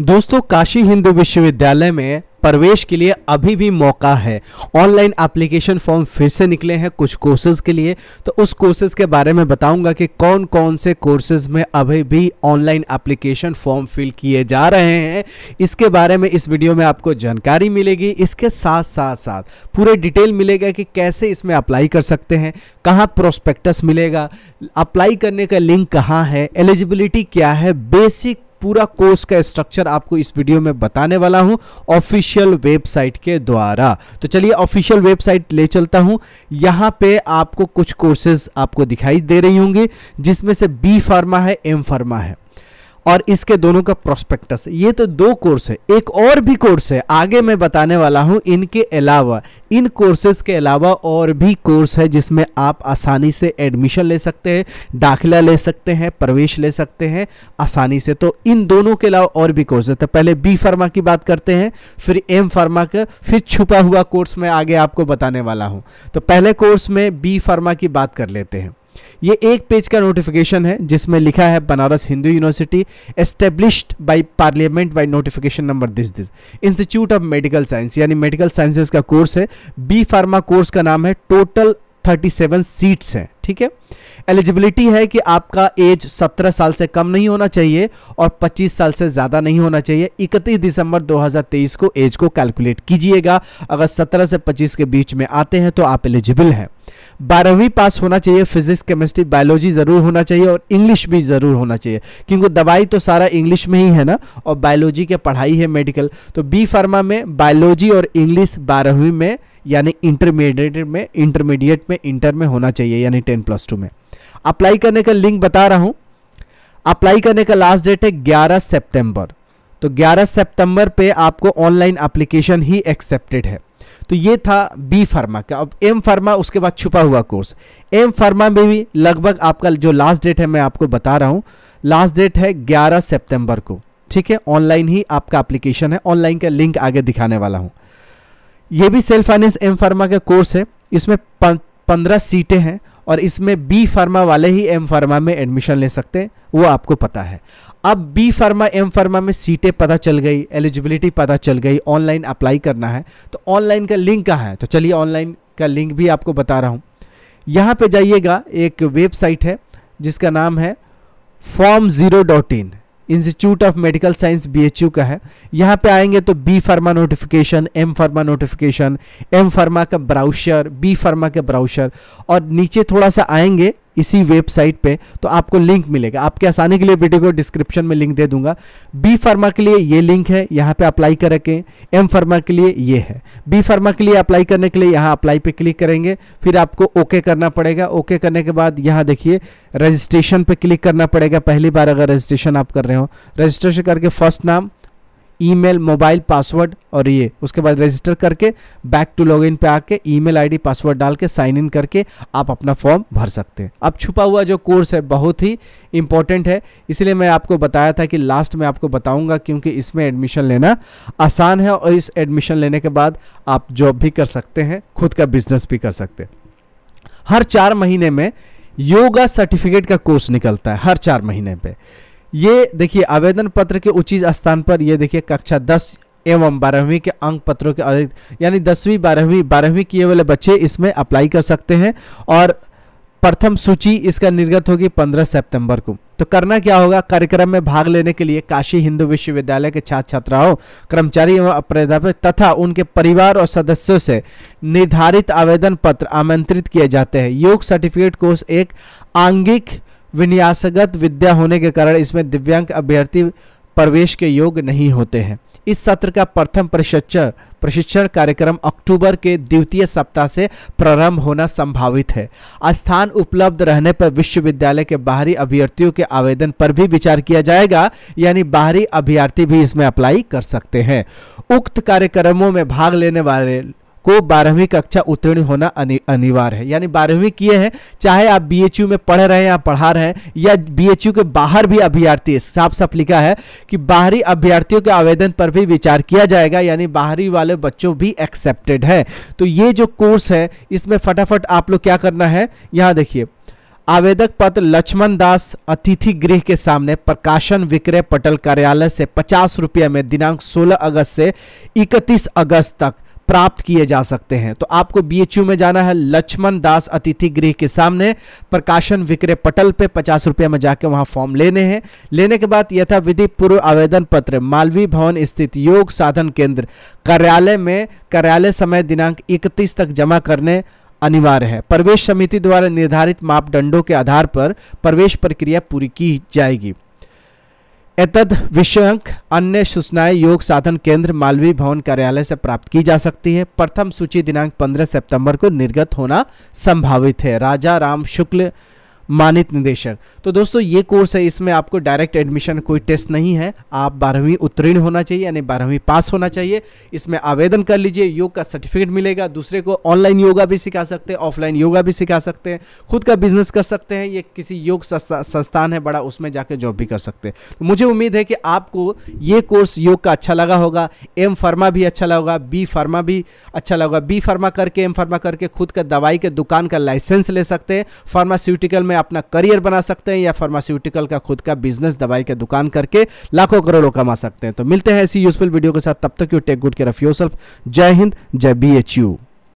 दोस्तों काशी हिंदू विश्वविद्यालय में प्रवेश के लिए अभी भी मौका है ऑनलाइन एप्लीकेशन फॉर्म फिर से निकले हैं कुछ कोर्सेज के लिए तो उस कोर्सेज के बारे में बताऊंगा कि कौन कौन से कोर्सेज में अभी भी ऑनलाइन एप्लीकेशन फॉर्म फिल किए जा रहे हैं इसके बारे में इस वीडियो में आपको जानकारी मिलेगी इसके साथ साथ साथ पूरे डिटेल मिलेगा कि कैसे इसमें अप्लाई कर सकते हैं कहाँ प्रोस्पेक्टस मिलेगा अप्लाई करने का लिंक कहाँ है एलिजिबिलिटी क्या है बेसिक पूरा कोर्स का स्ट्रक्चर आपको इस वीडियो में बताने वाला हूं ऑफिशियल वेबसाइट के द्वारा तो चलिए ऑफिशियल वेबसाइट ले चलता हूं यहां पे आपको कुछ कोर्सेज आपको दिखाई दे रही होंगी जिसमें से बी फार्मा है एम फार्मा है और इसके दोनों का प्रोस्पेक्टस ये तो दो कोर्स है एक और भी कोर्स है आगे मैं बताने वाला हूँ इनके अलावा इन कोर्सेज के अलावा और भी कोर्स है जिसमें आप आसानी से एडमिशन ले सकते हैं दाखिला ले सकते हैं प्रवेश ले सकते हैं आसानी से तो इन दोनों के अलावा और भी कोर्स है तो पहले बी फार्मा की बात करते हैं फिर एम फार्मा का फिर छुपा हुआ कोर्स मैं आगे आपको बताने वाला हूँ तो पहले कोर्स में बी फार्मा की बात कर लेते हैं ये एक पेज का नोटिफिकेशन है जिसमें लिखा है Banaras Hindu university established by parliament by notification number this this institute of medical science यानी मेडिकल साइंसेज का कोर्स है बी फार्मा कोर्स का नाम है टोटल 37 सीट्स हैं ठीक है एलिजिबिलिटी है कि आपका एज 17 साल से कम नहीं होना चाहिए और 25 साल से ज़्यादा नहीं होना चाहिए 31 दिसंबर 2023 को एज को कैलकुलेट कीजिएगा अगर 17 से 25 के बीच में आते हैं तो आप एलिजिबल हैं बारहवीं पास होना चाहिए फिजिक्स केमिस्ट्री बायोलॉजी ज़रूर होना चाहिए और इंग्लिश भी ज़रूर होना चाहिए क्योंकि दवाई तो सारा इंग्लिश में ही है ना और बायोलॉजी के पढ़ाई है मेडिकल तो बी फार्मा में बायोलॉजी और इंग्लिश बारहवीं में यानी इंटरमीडिएट में इंटरमीडिएट में इंटर में होना चाहिए यानी टेन प्लस टू में अप्लाई करने का लिंक बता रहा हूं अप्लाई करने का लास्ट डेट है ग्यारह सेप्टेम्बर तो 11 सितंबर पे आपको ऑनलाइन एप्लीकेशन ही एक्सेप्टेड है तो ये था बी फार्मा का अब एम फार्मा उसके बाद छुपा हुआ कोर्स एम फार्मा में भी लगभग आपका जो लास्ट डेट है मैं आपको बता रहा हूँ लास्ट डेट है 11 सितंबर को ठीक है ऑनलाइन ही आपका एप्लीकेशन है ऑनलाइन का लिंक आगे दिखाने वाला हूँ ये भी सेल्फ फाइनेंस एम फार्मा का कोर्स है इसमें पंद्रह सीटें हैं और इसमें बी फार्मा वाले ही एम फार्मा में एडमिशन ले सकते हैं वो आपको पता है अब बी फार्मा एम फार्मा में सीटें पता चल गई एलिजिबिलिटी पता चल गई ऑनलाइन अप्लाई करना है तो ऑनलाइन का लिंक कहाँ है तो चलिए ऑनलाइन का लिंक भी आपको बता रहा हूँ यहाँ पे जाइएगा एक वेबसाइट है जिसका नाम है form zero dot in institute of medical science B का है यहाँ पे आएंगे तो B pharma notification M pharma notification M pharma का ब्राउशर बी फार्मा का ब्राउशर और नीचे थोड़ा सा आएंगे इसी वेबसाइट पे तो आपको लिंक मिलेगा आपके आसानी के लिए वीडियो को डिस्क्रिप्शन में लिंक दे दूंगा बी फार्मा के लिए ये लिंक है यहाँ पे अप्लाई कर रखें एम फार्मा के लिए ये है बी फार्मा के लिए अप्लाई करने के लिए यहाँ अप्लाई पे क्लिक करेंगे फिर आपको ओके करना पड़ेगा ओके करने के बाद यहाँ देखिए रजिस्ट्रेशन पर क्लिक करना पड़ेगा पहली बार अगर रजिस्ट्रेशन आप कर रहे हो रजिस्ट्रेशन करके फर्स्ट नाम ईमेल मोबाइल पासवर्ड और ये उसके बाद रजिस्टर करके बैक टू लॉगिन पे आके ईमेल आईडी पासवर्ड डाल के साइन इन करके आप अपना फॉर्म भर सकते हैं अब छुपा हुआ जो कोर्स है बहुत ही इंपॉर्टेंट है इसलिए मैं आपको बताया था कि लास्ट में आपको बताऊंगा क्योंकि इसमें एडमिशन लेना आसान है और इस एडमिशन लेने के बाद आप जॉब भी कर सकते हैं खुद का बिजनेस भी कर सकते हैं हर चार महीने में योगा सर्टिफिकेट का कोर्स निकलता है हर चार महीने पर ये देखिए आवेदन पत्र के उचित स्थान पर ये देखिए कक्षा दस एवं बारहवीं के अंक पत्रों के अधिक यानी दसवीं बारहवीं बारहवीं किए वाले बच्चे इसमें अप्लाई कर सकते हैं और प्रथम सूची इसका निर्गत होगी 15 सितंबर को तो करना क्या होगा कार्यक्रम में भाग लेने के लिए काशी हिंदू विश्वविद्यालय के छात्र छात्राओं कर्मचारी एवं प्राध्यापक तथा उनके परिवार और सदस्यों से निर्धारित आवेदन पत्र आमंत्रित किए जाते हैं योग सर्टिफिकेट कोर्स एक आंगिक विन्यासगत विद्या होने के कारण इसमें दिव्यांग अभ्यर्थी प्रवेश के योग नहीं होते हैं इस सत्र का प्रथम प्रशिक्षण प्रशिक्षण कार्यक्रम अक्टूबर के द्वितीय सप्ताह से प्रारंभ होना संभावित है स्थान उपलब्ध रहने पर विश्वविद्यालय के बाहरी अभ्यर्थियों के आवेदन पर भी विचार किया जाएगा यानी बाहरी अभ्यर्थी भी इसमें अप्लाई कर सकते हैं उक्त कार्यक्रमों में भाग लेने वाले को बारहवीं कक्षा उत्तीर्ण होना अनिवार्य है यानी बारहवीं किए हैं चाहे आप यू में पढ़ रहे हैं या पढ़ा रहे हैं या यू के बाहर भी अभ्यर्थी साफ साफ लिखा है कि बाहरी अभ्यर्थियों के आवेदन पर भी विचार किया जाएगा यानी बाहरी वाले बच्चों भी एक्सेप्टेड है तो ये जो कोर्स है इसमें फटाफट आप लोग क्या करना है यहाँ देखिए आवेदक पत्र लक्ष्मण दास अतिथि गृह के सामने प्रकाशन विक्रय पटल कार्यालय से पचास रुपये में दिनांक 16 अगस्त से 31 अगस्त तक प्राप्त किए जा सकते हैं तो आपको बीएचयू में जाना है लक्ष्मण दास अतिथि गृह के सामने प्रकाशन विक्रय पटल पे पचास रुपये में जाके वहाँ फॉर्म लेने हैं लेने के बाद यथाविधि पूर्व आवेदन पत्र मालवीय भवन स्थित योग साधन केंद्र कार्यालय में कार्यालय समय दिनांक इकतीस तक जमा करने अनिवार्य है प्रवेश समिति द्वारा निर्धारित मापदंडों के आधार पर प्रवेश प्रक्रिया पूरी की जाएगी एतद विषयक अन्य सूचनाएं योग साधन केंद्र मालवीय भवन कार्यालय से प्राप्त की जा सकती है प्रथम सूची दिनांक 15 सितंबर को निर्गत होना संभावित है राजा राम शुक्ल मानित निदेशक तो दोस्तों ये कोर्स है इसमें आपको डायरेक्ट एडमिशन कोई टेस्ट नहीं है आप बारहवीं उत्तीर्ण होना चाहिए यानी बारहवीं पास होना चाहिए इसमें आवेदन कर लीजिए योग का सर्टिफिकेट मिलेगा दूसरे को ऑनलाइन योगा भी सिखा सकते हैं ऑफलाइन योगा भी सिखा सकते हैं खुद का बिजनेस कर सकते हैं ये किसी योग संस्थान है बड़ा उसमें जाकर जॉब भी कर सकते हैं तो मुझे उम्मीद है कि आपको ये कोर्स योग का अच्छा लगा होगा एम फार्मा भी अच्छा लगा बी फार्मा भी अच्छा लगा बी फार्मा करके एम फार्मा करके खुद का दवाई के दुकान का लाइसेंस ले सकते हैं फार्मास्यूटिकल में अपना करियर बना सकते हैं या फार्मास्यूटिकल का खुद का बिजनेस दवाई का दुकान करके लाखों करोड़ों कमा सकते हैं तो मिलते हैं ऐसी यूजफुल वीडियो के साथ तब तक you take good care of your जय हिंद जय बी एच यू